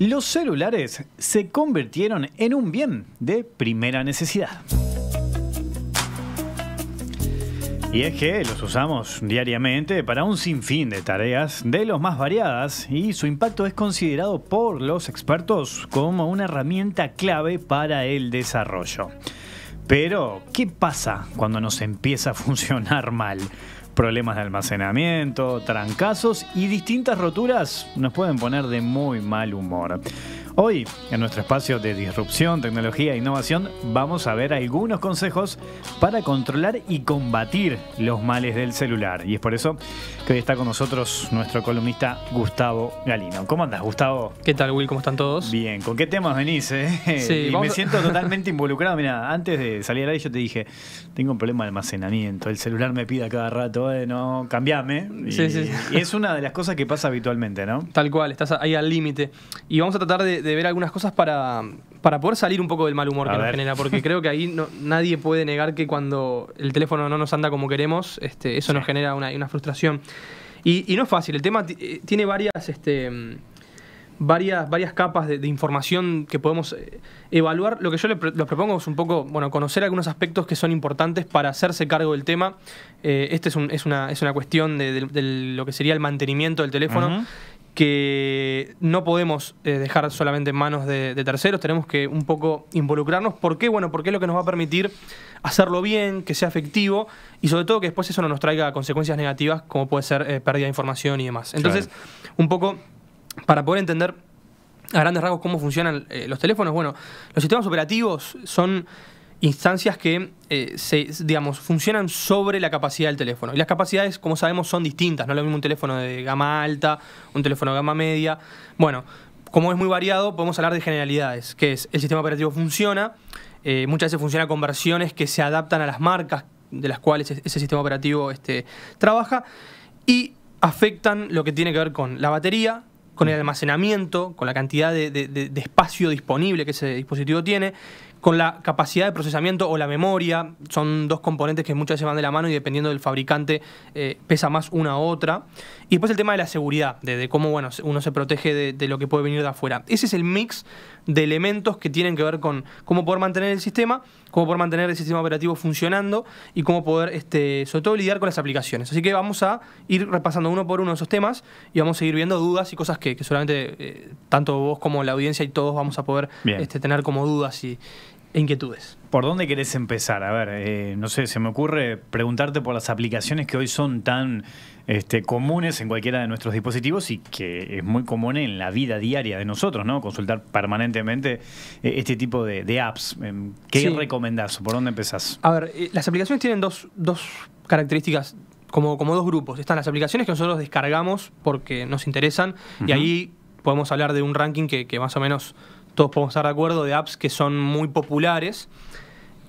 Los celulares se convirtieron en un bien de primera necesidad. Y es que los usamos diariamente para un sinfín de tareas de los más variadas y su impacto es considerado por los expertos como una herramienta clave para el desarrollo. Pero, ¿qué pasa cuando nos empieza a funcionar mal? problemas de almacenamiento, trancazos y distintas roturas nos pueden poner de muy mal humor. Hoy, en nuestro espacio de disrupción, tecnología e innovación, vamos a ver algunos consejos para controlar y combatir los males del celular. Y es por eso que hoy está con nosotros nuestro columnista Gustavo Galino. ¿Cómo andas, Gustavo? ¿Qué tal, Will? ¿Cómo están todos? Bien, ¿con qué temas venís? Eh? Sí, y me siento totalmente involucrado. Mira, antes de salir ahí yo te dije, tengo un problema de almacenamiento. El celular me pide cada rato, eh, no, cambiame. sí, sí. y es una de las cosas que pasa habitualmente, ¿no? Tal cual, estás ahí al límite. Y vamos a tratar de de, ver algunas cosas para, para poder salir un poco del mal humor que nos genera, porque creo que ahí nadie puede negar que cuando el teléfono no nos anda como queremos, este, eso nos genera una, frustración. Y, no es fácil, el tema eh, tiene varias, este, varias, varias capas de, información que podemos eh, evaluar. Lo que yo les propongo es un poco, bueno, conocer algunos aspectos que son importantes para hacerse cargo del tema. Eh, Esta es, un, es, una, es una cuestión de, lo que sería el mantenimiento del teléfono que no podemos eh, dejar solamente en manos de, terceros, tenemos que un poco involucrarnos. ¿Por qué? Bueno, porque es lo que nos va a permitir hacerlo bien, que sea efectivo y sobre todo que después eso no nos traiga consecuencias negativas como puede ser eh, pérdida de información y demás. Entonces, un poco para poder entender a grandes rasgos cómo funcionan eh, los teléfonos, bueno, los sistemas operativos son instancias que eh, se, digamos, funcionan sobre la capacidad del teléfono. Y las capacidades, como sabemos, son distintas. No es lo mismo un teléfono de gama alta, un teléfono de gama media. Bueno, como es muy variado, podemos hablar de generalidades, que es el sistema operativo funciona, eh, muchas veces funciona con versiones que se adaptan a las marcas de las cuales ese, sistema operativo este, trabaja y afectan lo que tiene que ver con la batería, con el almacenamiento, con la cantidad de espacio disponible que ese dispositivo tiene con la capacidad de procesamiento o la memoria. Son dos componentes que muchas veces van de la mano y dependiendo del fabricante eh, pesa más una u otra. Y después el tema de la seguridad, de, cómo bueno, uno se protege de, lo que puede venir de afuera. Ese es el mix de elementos que tienen que ver con cómo poder mantener el sistema, cómo poder mantener el sistema operativo funcionando y cómo poder, este, sobre todo, lidiar con las aplicaciones. Así que vamos a ir repasando uno por uno esos temas y vamos a seguir viendo dudas y cosas que, solamente eh, tanto vos como la audiencia y todos vamos a poder este, tener como dudas y inquietudes. ¿Por dónde querés empezar? A ver, eh, no sé, se me ocurre preguntarte por las aplicaciones que hoy son tan este, comunes en cualquiera de nuestros dispositivos y que es muy común en la vida diaria de nosotros, ¿no? Consultar permanentemente eh, este tipo de, apps. Em, ¿Qué recomendás? ¿Por dónde empezás? A ver, eh, las aplicaciones tienen dos, características como, como, dos grupos. Están las aplicaciones que nosotros descargamos porque nos interesan y ahí podemos hablar de un ranking que más o menos todos podemos estar de acuerdo, de apps que son muy populares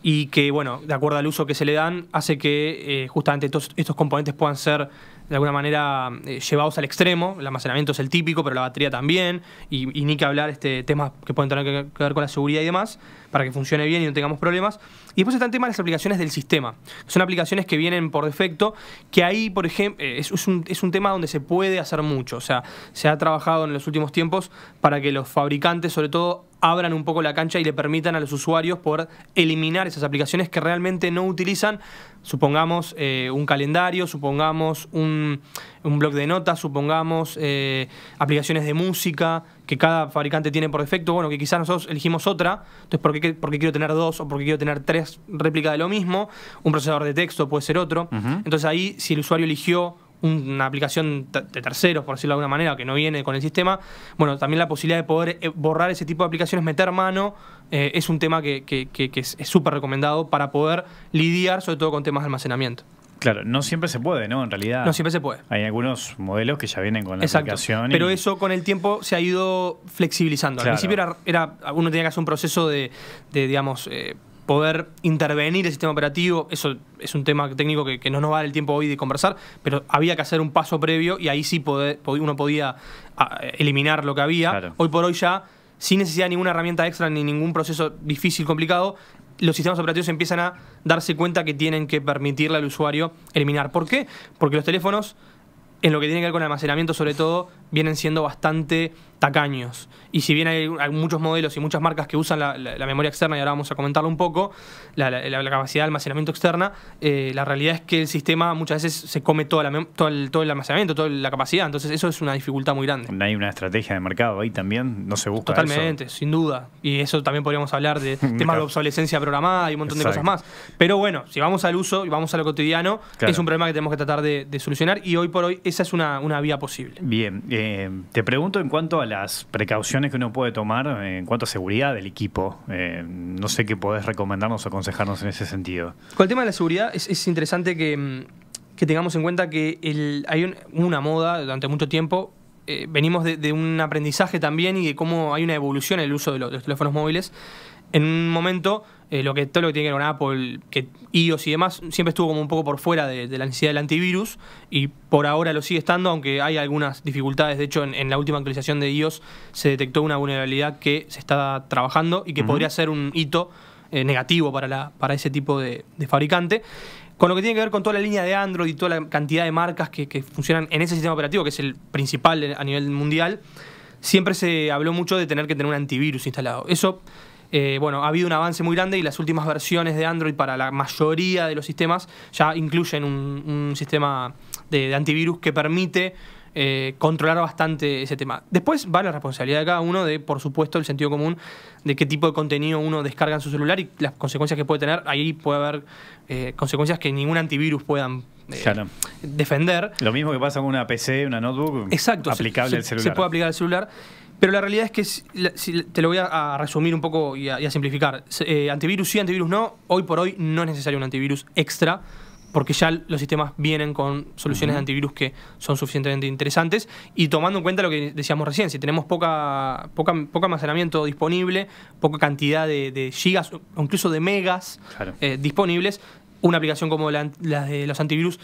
y que, bueno, de acuerdo al uso que se le dan, hace que eh, justamente estos componentes puedan ser de alguna manera eh, llevados al extremo. El almacenamiento es el típico, pero la batería también. Y, ni que hablar este, temas que pueden tener que, ver con la seguridad y demás, para que funcione bien y no tengamos problemas. Y después están temas de las aplicaciones del sistema. Son aplicaciones que vienen por defecto, que ahí, por ejemplo, eh, es, un, es un tema donde se puede hacer mucho. O sea, se ha trabajado en los últimos tiempos para que los fabricantes, sobre todo, abran un poco la cancha y le permitan a los usuarios poder eliminar esas aplicaciones que realmente no utilizan supongamos eh, un calendario, supongamos un, un, blog de notas, supongamos eh, aplicaciones de música que cada fabricante tiene por defecto, bueno, que quizás nosotros elegimos otra, entonces ¿por qué, quiero tener dos o por qué quiero tener tres réplicas de lo mismo? Un procesador de texto puede ser otro, entonces ahí si el usuario eligió una aplicación de terceros, por decirlo de alguna manera, que no viene con el sistema, bueno, también la posibilidad de poder eh, borrar ese tipo de aplicaciones, meter mano, eh, es un tema que, es súper recomendado para poder lidiar sobre todo con temas de almacenamiento. Claro, no siempre se puede, ¿no? En realidad. No siempre se puede. Hay algunos modelos que ya vienen con la aplicación. Pero eso con el tiempo se ha ido flexibilizando. Al principio era, era, uno tenía que hacer un proceso de, digamos, eh, poder intervenir el sistema operativo, eso es un tema técnico que, no nos va a dar el tiempo hoy de conversar, pero había que hacer un paso previo y ahí sí uno podía ah, eliminar lo que había. Hoy por hoy ya, sin necesidad de ninguna herramienta extra ni ningún proceso difícil, complicado, los sistemas operativos empiezan a darse cuenta que tienen que permitirle al usuario eliminar. ¿Por qué? Porque los teléfonos, en lo que tiene que ver con almacenamiento sobre todo, vienen siendo bastante tacaños. Y si bien hay, muchos modelos y muchas marcas que usan la, memoria externa, y ahora vamos a comentarlo un poco, la, capacidad de almacenamiento externa, eh, la realidad es que el sistema muchas veces se come todo, el, todo el almacenamiento, toda la capacidad. Entonces eso es una dificultad muy grande. Hay una estrategia de mercado ahí también, no se busca. Totalmente, sin duda. Y eso también podríamos hablar de temas de obsolescencia programada y un montón de cosas más. Pero bueno, si vamos al uso y vamos a lo cotidiano, es un problema que tenemos que tratar de, solucionar y hoy por hoy esa es una, vía posible. Bien, te pregunto en cuanto a las precauciones que uno puede tomar eh, en cuanto a seguridad del equipo. Eh, no sé qué podés recomendarnos o aconsejarnos en ese sentido. Con el tema de la seguridad es, interesante mm, que, tengamos en cuenta que hay una moda durante mucho tiempo. Eh, venimos de, un aprendizaje también y de cómo hay una evolución en el uso de los teléfonos móviles en un momento eh, lo que todo lo que tiene que ver con Apple, que iOS y demás, siempre estuvo como un poco por fuera de, la necesidad del antivirus y por ahora lo sigue estando, aunque hay algunas dificultades. De hecho, en, la última actualización de iOS se detectó una vulnerabilidad que se está trabajando y que podría ser un hito eh, negativo para, la, para ese tipo de, fabricante. Con lo que tiene que ver con toda la línea de Android y toda la cantidad de marcas que, que funcionan en ese sistema operativo, que es el principal a nivel mundial, siempre se habló mucho de tener que tener un antivirus instalado. Eso eh, bueno, ha habido un avance muy grande y las últimas versiones de Android para la mayoría de los sistemas ya incluyen un, sistema de, antivirus que permite eh, controlar bastante ese tema. Después va la responsabilidad de cada uno de, por supuesto, el sentido común de qué tipo de contenido uno descarga en su celular y las consecuencias que puede tener. Ahí puede haber eh, consecuencias que ningún antivirus puedan defender. Lo mismo que pasa con una PC, una notebook, Exacto, aplicable al celular. Se puede aplicar al celular. Pero la realidad es que, te lo voy a, resumir un poco y a, simplificar, eh, antivirus sí, antivirus no, hoy por hoy no es necesario un antivirus extra porque ya los sistemas vienen con soluciones de antivirus que son suficientemente interesantes. Y tomando en cuenta lo que decíamos recién, si tenemos poca, poca, poco almacenamiento disponible, poca cantidad de, gigas o incluso de megas eh, disponibles, una aplicación como la de los antivirus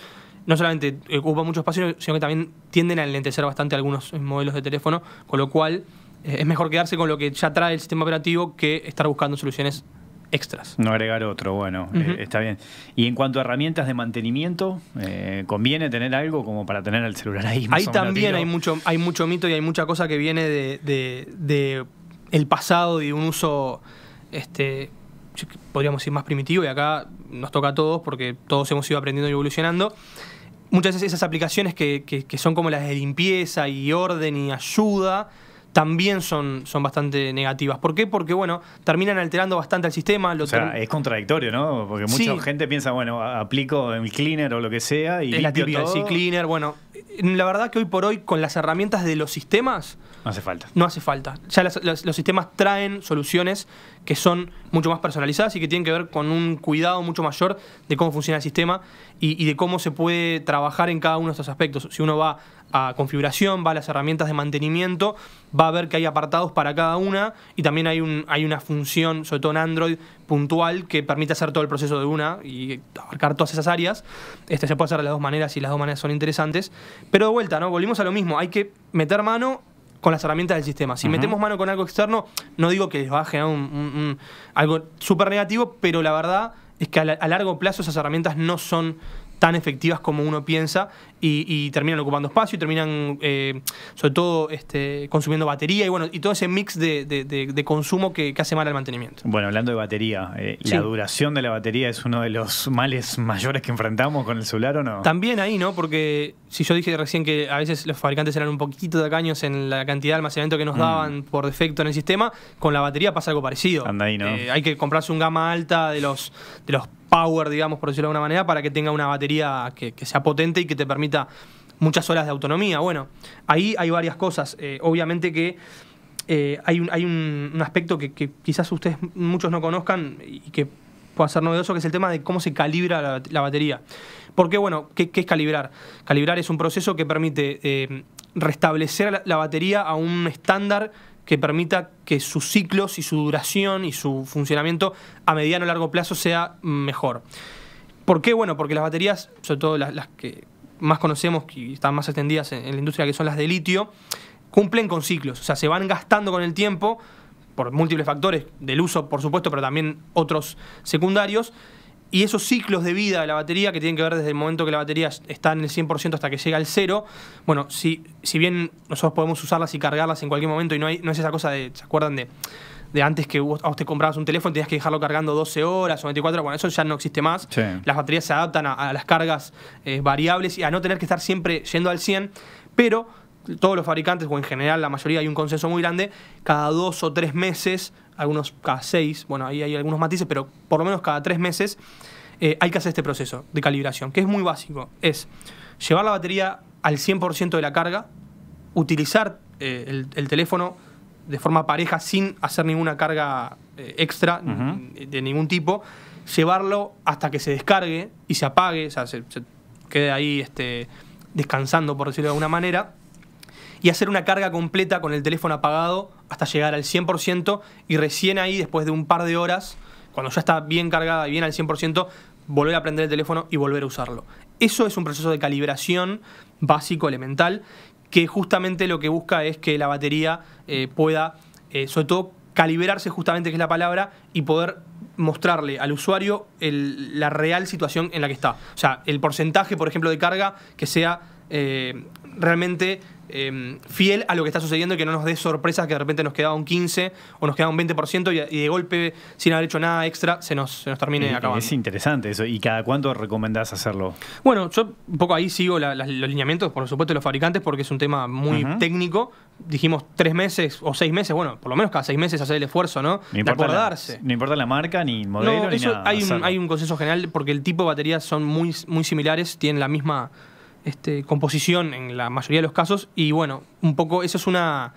no solamente ocupa mucho espacio, sino que también tienden a enlentecer bastante algunos modelos de teléfono, con lo cual eh, es mejor quedarse con lo que ya trae el sistema operativo que estar buscando soluciones extras. No agregar otro, bueno, eh, está bien. Y en cuanto a herramientas de mantenimiento, eh, ¿conviene tener algo como para tener el celular ahí? Más ahí también hay mucho, hay mucho mito y hay mucha cosa que viene de, el pasado y de un uso, este, podríamos decir, más primitivo, y acá nos toca a todos porque todos hemos ido aprendiendo y evolucionando muchas veces esas aplicaciones que, que, son como las de limpieza y orden y ayuda también son, son bastante negativas. ¿Por qué? Porque, bueno, terminan alterando bastante el sistema. es contradictorio, ¿no? Porque mucha gente piensa, bueno, aplico el cleaner o lo que sea y... Es la típica, todo. sí, cleaner, bueno, la verdad que hoy por hoy, con las herramientas de los sistemas. No hace falta. No hace falta. Ya los sistemas traen soluciones que son mucho más personalizadas y que tienen que ver con un cuidado mucho mayor de cómo funciona el sistema y, y de cómo se puede trabajar en cada uno de estos aspectos. Si uno va a configuración, va a las herramientas de mantenimiento, va a ver que hay apartados para cada una y también hay, un, hay una función, sobre todo en Android, puntual que permite hacer todo el proceso de una y abarcar todas esas áreas. Este se puede hacer de las dos maneras y las dos maneras son interesantes. Pero de vuelta, ¿no? Volvimos a lo mismo, hay que meter mano con las herramientas del sistema. Si metemos mano con algo externo, no digo que les va a algo súper negativo, pero la verdad es que a largo plazo esas herramientas no son tan efectivas como uno piensa y, terminan ocupando espacio y terminan eh, sobre todo este, consumiendo batería y bueno y todo ese mix de, de, consumo que, hace mal al mantenimiento. Bueno, hablando de batería, eh, ¿la duración de la batería es uno de los males mayores que enfrentamos con el celular o no? También ahí, ¿no? Porque si yo dije recién que a veces los fabricantes eran un poquito tacaños en la cantidad de almacenamiento que nos mm. daban por defecto en el sistema, con la batería pasa algo parecido. ahí, eh, hay que comprarse un gama alta de los, de los power, digamos, por decirlo de alguna manera, para que tenga una batería que, sea potente y que te permita muchas horas de autonomía. Bueno, ahí hay varias cosas. Eh, obviamente que eh, hay, un, hay un, aspecto que, quizás ustedes muchos no conozcan y que puede ser novedoso, que es el tema de cómo se calibra la, batería. Porque, bueno, ¿qué, es calibrar? Calibrar es un proceso que permite eh, restablecer la batería a un estándar que permita que sus ciclos y su duración y su funcionamiento a mediano o largo plazo sea mejor. ¿Por qué? Bueno, porque las baterías, sobre todo las, que más conocemos y están más extendidas en la industria, que son las de litio, cumplen con ciclos, o sea, se van gastando con el tiempo por múltiples factores del uso, por supuesto, pero también otros secundarios y esos ciclos de vida de la batería que tienen que ver desde el momento que la batería está en el 100% hasta que llega al cero, bueno, si, si bien nosotros podemos usarlas y cargarlas en cualquier momento y no, hay, no es esa cosa de, ¿se acuerdan de, antes que vos, te comprabas un teléfono tenías que dejarlo cargando 12 horas o 24? horas? Bueno, eso ya no existe más. Las baterías se adaptan a, las cargas eh, variables y a no tener que estar siempre yendo al 100, pero todos los fabricantes, o en general la mayoría, hay un consenso muy grande, cada dos o tres meses, algunos cada seis, bueno, ahí hay algunos matices, pero por lo menos cada tres meses eh, hay que hacer este proceso de calibración, que es muy básico. Es llevar la batería al 100% de la carga, utilizar eh, el, teléfono de forma pareja sin hacer ninguna carga eh, extra de ningún tipo, llevarlo hasta que se descargue y se apague, o sea, se, se quede ahí este, descansando, por decirlo de alguna manera y hacer una carga completa con el teléfono apagado hasta llegar al 100% y recién ahí, después de un par de horas, cuando ya está bien cargada y bien al 100%, volver a prender el teléfono y volver a usarlo. Eso es un proceso de calibración básico, elemental, que justamente lo que busca es que la batería eh, pueda, eh, sobre todo, calibrarse justamente, que es la palabra, y poder mostrarle al usuario la real situación en la que está. O sea, el porcentaje, por ejemplo, de carga que sea eh, realmente Em, fiel a lo que está sucediendo y que no nos dé sorpresas que de repente nos queda un 15 o nos queda un 20% y, de golpe, sin haber hecho nada extra, se nos, se termine y, acabando. Es interesante eso. ¿Y cada cuánto recomendás hacerlo? Bueno, yo un poco ahí sigo los lineamientos, por supuesto, de los fabricantes, porque es un tema muy técnico. Dijimos tres meses o seis meses, bueno, por lo menos cada seis meses hacer el esfuerzo, ¿no? No acordarse. no importa la marca, ni modelo, Hay un, hay un consenso general porque el tipo de baterías son muy, muy similares, tienen la misma este, composición en la mayoría de los casos. Y bueno, un poco eso es una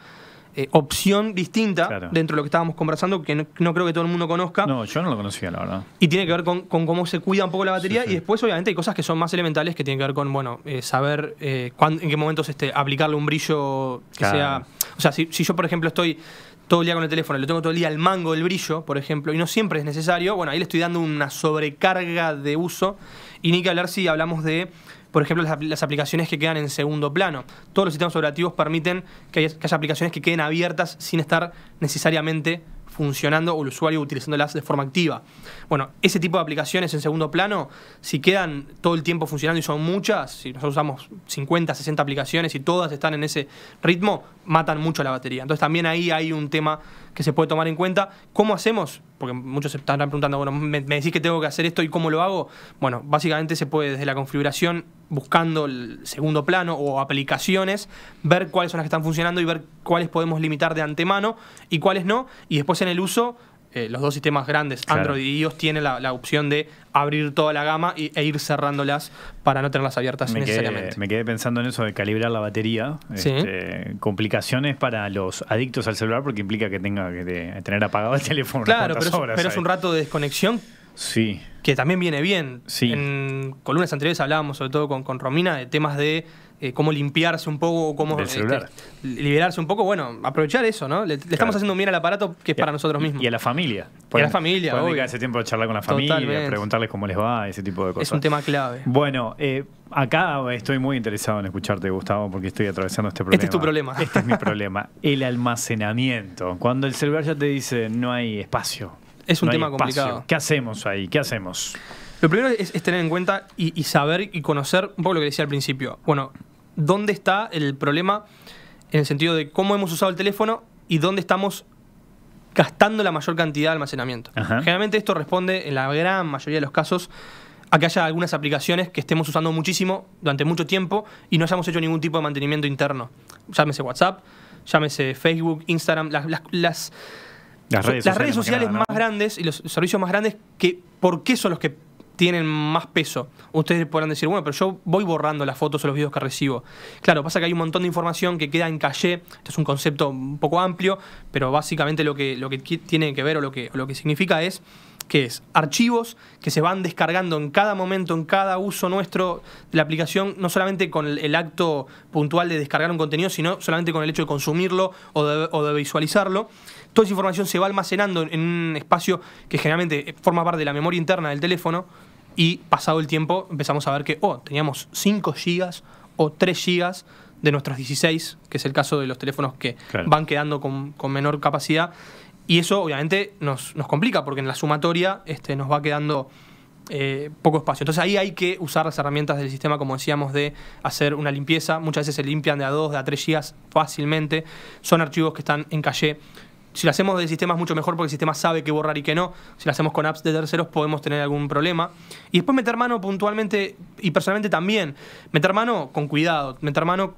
eh, opción distinta dentro de lo que estábamos conversando, que no, creo que todo el mundo conozca. No, yo no lo conocía, la verdad. Y tiene que ver con, cómo se cuida un poco la batería. Y después, obviamente, hay cosas que son más elementales que tienen que ver con, bueno, eh, saber eh, en qué momentos este, aplicarle un brillo que sea. O sea, si, yo, por ejemplo, estoy todo el día con el teléfono, lo tengo todo el día al mango del brillo, por ejemplo, y no siempre es necesario, bueno, ahí le estoy dando una sobrecarga de uso. Y ni que hablar si hablamos de por ejemplo, las, aplicaciones que quedan en segundo plano. Todos los sistemas operativos permiten que haya, aplicaciones que queden abiertas sin estar necesariamente funcionando o el usuario utilizándolas de forma activa. Bueno, ese tipo de aplicaciones en segundo plano, si quedan todo el tiempo funcionando y son muchas, si nosotros usamos 50, 60 aplicaciones y todas están en ese ritmo, matan mucho la batería. Entonces también ahí hay un tema que se puede tomar en cuenta. ¿Cómo hacemos? porque muchos se estarán preguntando, bueno, me, decís que tengo que hacer esto y cómo lo hago. Bueno, básicamente se puede desde la configuración, buscando el segundo plano o aplicaciones, ver cuáles son las que están funcionando y ver cuáles podemos limitar de antemano y cuáles no. Y después en el uso, eh, los dos sistemas grandes, Android y iOS, tiene la opción de abrir toda la gama y, e ir cerrándolas para no tenerlas abiertas necesariamente. me quedé pensando en eso de calibrar la batería. Este, complicaciones para los adictos al celular porque implica que tenga que tener apagado el teléfono. Claro, pero es un rato de desconexión Sí. Que también viene bien. Sí. En columnas anteriores hablábamos, sobre todo con, Romina, de temas de eh, cómo limpiarse un poco, cómo este, liberarse un poco. Bueno, aprovechar eso, ¿no? Le, estamos haciendo un bien al aparato que es para nosotros mismos. Y a la familia. y a la familia. Pueden ese tiempo a charlar con la familia, preguntarles cómo les va, ese tipo de cosas. Es un tema clave. Bueno, eh, acá estoy muy interesado en escucharte, Gustavo, porque estoy atravesando este problema. Este es tu problema. Este es mi problema. El almacenamiento. Cuando el celular ya te dice no hay espacio es un tema complicado. ¿Qué hacemos ahí? ¿Qué hacemos? Lo primero es, tener en cuenta y, saber y conocer un poco lo que decía al principio. Bueno, ¿dónde está el problema en el sentido de cómo hemos usado el teléfono y dónde estamos gastando la mayor cantidad de almacenamiento? Generalmente esto responde en la gran mayoría de los casos a que haya algunas aplicaciones que estemos usando muchísimo durante mucho tiempo y no hayamos hecho ningún tipo de mantenimiento interno. Llámese WhatsApp, llámese Facebook, Instagram, las las redes, sociales, más, grandes y los servicios más grandes, que, ¿por qué son los que tienen más peso? Ustedes podrán decir, bueno, pero yo voy borrando las fotos o los videos que recibo. Claro, pasa que hay un montón de información que queda en calle, esto es un concepto un poco amplio, pero básicamente lo que, lo que tiene que ver o lo que, lo que significa es que es archivos que se van descargando en cada momento, en cada uso nuestro de la aplicación, no solamente con el, acto puntual de descargar un contenido, sino solamente con el hecho de consumirlo o de visualizarlo toda esa información se va almacenando en un espacio que generalmente forma parte de la memoria interna del teléfono y pasado el tiempo empezamos a ver que, oh, teníamos 5 GB o 3 GB de nuestros 16, que es el caso de los teléfonos que van quedando con, menor capacidad. Y eso obviamente nos, complica porque en la sumatoria este, nos va quedando eh, poco espacio. Entonces ahí hay que usar las herramientas del sistema, como decíamos, de hacer una limpieza. Muchas veces se limpian de a 2, de a 3 GB fácilmente. Son archivos que están en calle si lo hacemos de sistemas mucho mejor porque el sistema sabe qué borrar y qué no. Si lo hacemos con apps de terceros podemos tener algún problema. Y después meter mano puntualmente y personalmente también. Meter mano con cuidado, meter mano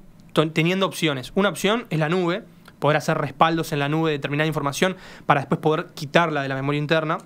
teniendo opciones. Una opción es la nube, poder hacer respaldos en la nube de determinada información para después poder quitarla de la memoria interna.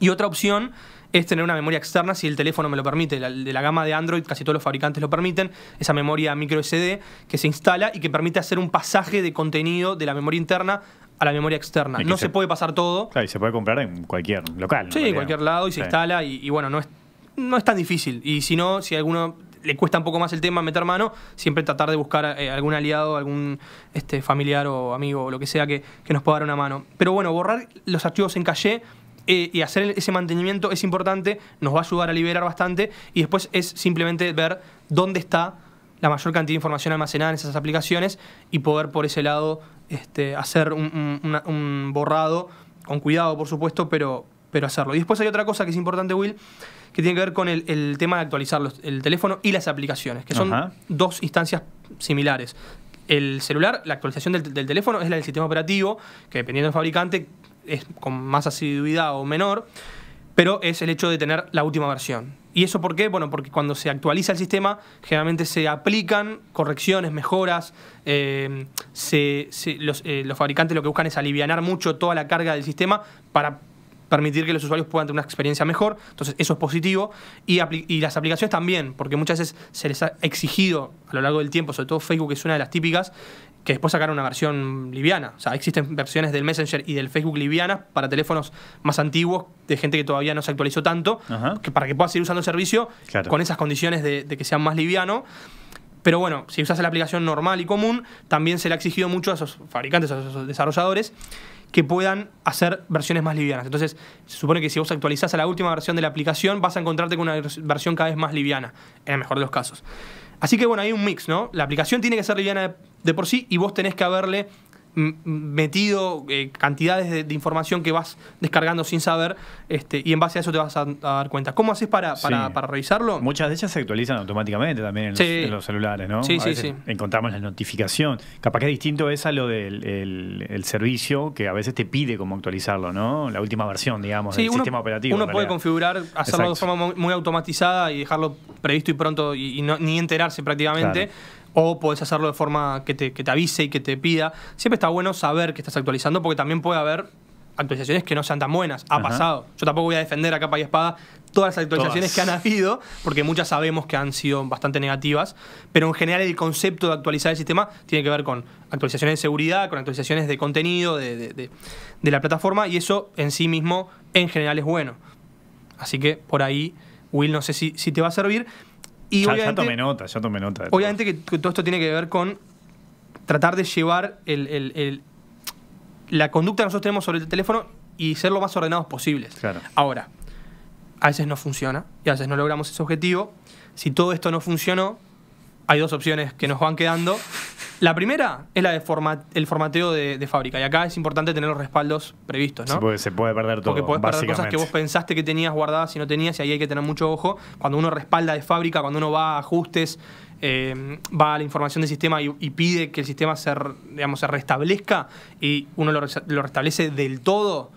Y otra opción es tener una memoria externa si el teléfono me lo permite. de la gama de Android, casi todos los fabricantes lo permiten, esa memoria micro SD que se instala y que permite hacer un pasaje de contenido de la memoria interna a la memoria externa. no se, puede pasar todo. Claro, y se puede comprar en cualquier local. Sí, en cualquier lado y se instala y, bueno, no es, no es tan difícil. Y si no, si a alguno le cuesta un poco más el tema meter mano, siempre tratar de buscar eh, algún aliado, algún este, familiar o amigo o lo que sea que, nos pueda dar una mano. Pero bueno, borrar los archivos en calle eh, y hacer ese mantenimiento es importante, nos va a ayudar a liberar bastante y después es simplemente ver dónde está la mayor cantidad de información almacenada en esas aplicaciones y poder por ese lado este, hacer un, borrado, con cuidado por supuesto, pero, pero hacerlo. Y después hay otra cosa que es importante, Will, que tiene que ver con el, tema de actualizar el teléfono y las aplicaciones, que son dos instancias similares. El celular, la actualización del teléfono es la del sistema operativo, que dependiendo del fabricante es con más asiduidad o menor pero es el hecho de tener la última versión. ¿Y eso por qué? Bueno, porque cuando se actualiza el sistema, generalmente se aplican correcciones, mejoras. Eh, eh, los, fabricantes lo que buscan es aliviar mucho toda la carga del sistema para permitir que los usuarios puedan tener una experiencia mejor. Entonces, eso es positivo. Y, y las aplicaciones también, porque muchas veces se les ha exigido a lo largo del tiempo, sobre todo Facebook, que es una de las típicas, que después sacaron una versión liviana. O sea, existen versiones del Messenger y del Facebook livianas para teléfonos más antiguos, de gente que todavía no se actualizó tanto, que para que puedas ir usando el servicio con esas condiciones de, de que sea más liviano. Pero bueno, si usas la aplicación normal y común, también se le ha exigido mucho a esos fabricantes, a esos desarrolladores, que puedan hacer versiones más livianas. Entonces, se supone que si vos actualizás a la última versión de la aplicación, vas a encontrarte con una versión cada vez más liviana, en el mejor de los casos. Así que bueno, hay un mix, ¿no? La aplicación tiene que ser liviana de, de por sí y vos tenés que haberle metido eh, cantidades de, información que vas descargando sin saber este, y en base a eso te vas a, dar cuenta. ¿Cómo haces para, para, revisarlo? Muchas de ellas se actualizan automáticamente también en, los, celulares, ¿no? Encontramos la notificación. Capaz que es distinto es a lo del el, servicio que a veces te pide como actualizarlo, ¿no? La última versión, digamos, del sistema operativo. Uno puede configurar, hacerlo de forma muy automatizada y dejarlo previsto y pronto y, ni enterarse prácticamente o puedes hacerlo de forma que te, avise y que te pida. Siempre está bueno saber que estás actualizando porque también puede haber actualizaciones que no sean tan buenas. Ha pasado. Yo tampoco voy a defender a capa y espada todas las actualizaciones que han habido, porque muchas sabemos que han sido bastante negativas, pero en general el concepto de actualizar el sistema tiene que ver con actualizaciones de seguridad, con actualizaciones de contenido de, la plataforma, y eso en sí mismo en general es bueno. Así que por ahí, Will, no sé si, si te va a servir obviamente, nota, ya nota. Obviamente que, todo esto tiene que ver con tratar de llevar la conducta que nosotros tenemos sobre el teléfono y ser lo más ordenados posibles. Ahora, a veces no funciona y a veces no logramos ese objetivo. Si todo esto no funcionó, hay dos opciones que nos van quedando la primera es la de el formateo de, fábrica. Y acá es importante tener los respaldos previstos, ¿no? Se puede, se puede perder todo. Porque podés perder cosas que vos pensaste que tenías guardadas y no tenías, y ahí hay que tener mucho ojo. Cuando uno respalda de fábrica, cuando uno va a ajustes, eh, va a la información del sistema y, pide que el sistema se, digamos, se restablezca y uno lo, lo restablece del todo,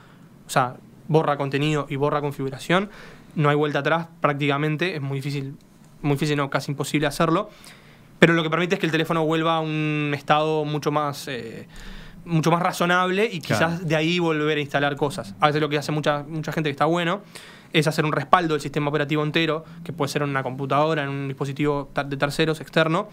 o sea, borra contenido y borra configuración, no hay vuelta atrás prácticamente, es muy difícil, muy difícil, no, casi imposible hacerlo pero lo que permite es que el teléfono vuelva a un estado mucho más... Eh, mucho más razonable y quizás de ahí volver a instalar cosas. A veces lo que hace mucha, mucha gente que está bueno es hacer un respaldo del sistema operativo entero, que puede ser en una computadora, en un dispositivo de terceros externo,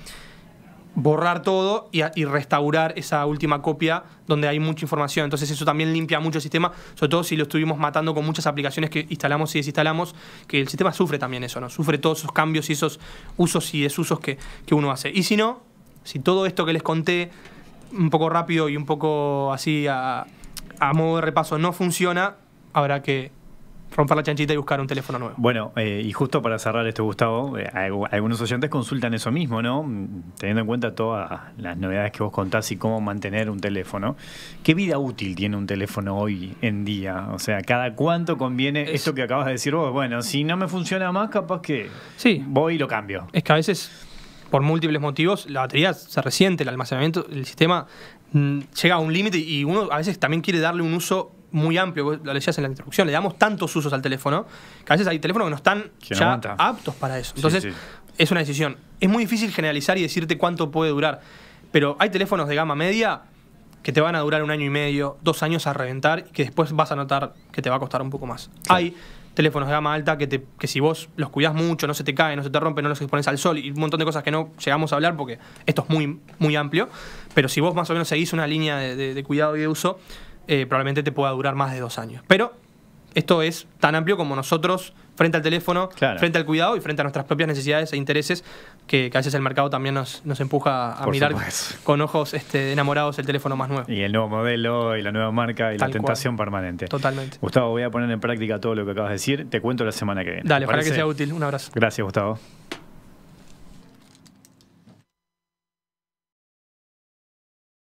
borrar todo y, restaurar esa última copia donde hay mucha información. Entonces eso también limpia mucho el sistema, sobre todo si lo estuvimos matando con muchas aplicaciones que instalamos y desinstalamos, que el sistema sufre también eso, ¿no? Sufre todos esos cambios y esos usos y desusos que, que uno hace. Y si no, si todo esto que les conté un poco rápido y un poco así a, a modo de repaso no funciona, habrá que romper la chanchita y buscar un teléfono nuevo. Bueno, eh, y justo para cerrar esto, Gustavo, eh, algunos oyentes consultan eso mismo, ¿no? Teniendo en cuenta todas las novedades que vos contás y cómo mantener un teléfono. ¿Qué vida útil tiene un teléfono hoy en día? O sea, ¿cada cuánto conviene esto que acabas de decir vos? Bueno, si no me funciona más, capaz que sí. voy y lo cambio. Es que a veces por múltiples motivos, la batería se resiente, el almacenamiento, el sistema mm, llega a un límite y uno a veces también quiere darle un uso muy amplio, lo decías en la introducción, le damos tantos usos al teléfono, que a veces hay teléfonos que no están ya aptos para eso. Entonces, es una decisión. Es muy difícil generalizar y decirte cuánto puede durar, pero hay teléfonos de gama media que te van a durar un año y medio, dos años a reventar y que después vas a notar que te va a costar un poco más. Hay teléfonos de gama alta que, te, si vos los cuidás mucho, no se te cae, no se te rompe, no los expones al sol y un montón de cosas que no llegamos a hablar porque esto es muy, muy amplio, pero si vos más o menos seguís una línea de cuidado y de uso, eh, probablemente te pueda durar más de dos años. Pero esto es tan amplio como nosotros, frente al teléfono, frente al cuidado y frente a nuestras propias necesidades e intereses, que, a veces el mercado también nos, empuja a mirar con ojos este, enamorados el teléfono más nuevo. Y el nuevo modelo, y la nueva marca, y la tentación permanente. Totalmente. Gustavo, voy a poner en práctica todo lo que acabas de decir. Te cuento la semana que viene. Dale, para que sea útil. Un abrazo. Gracias, Gustavo.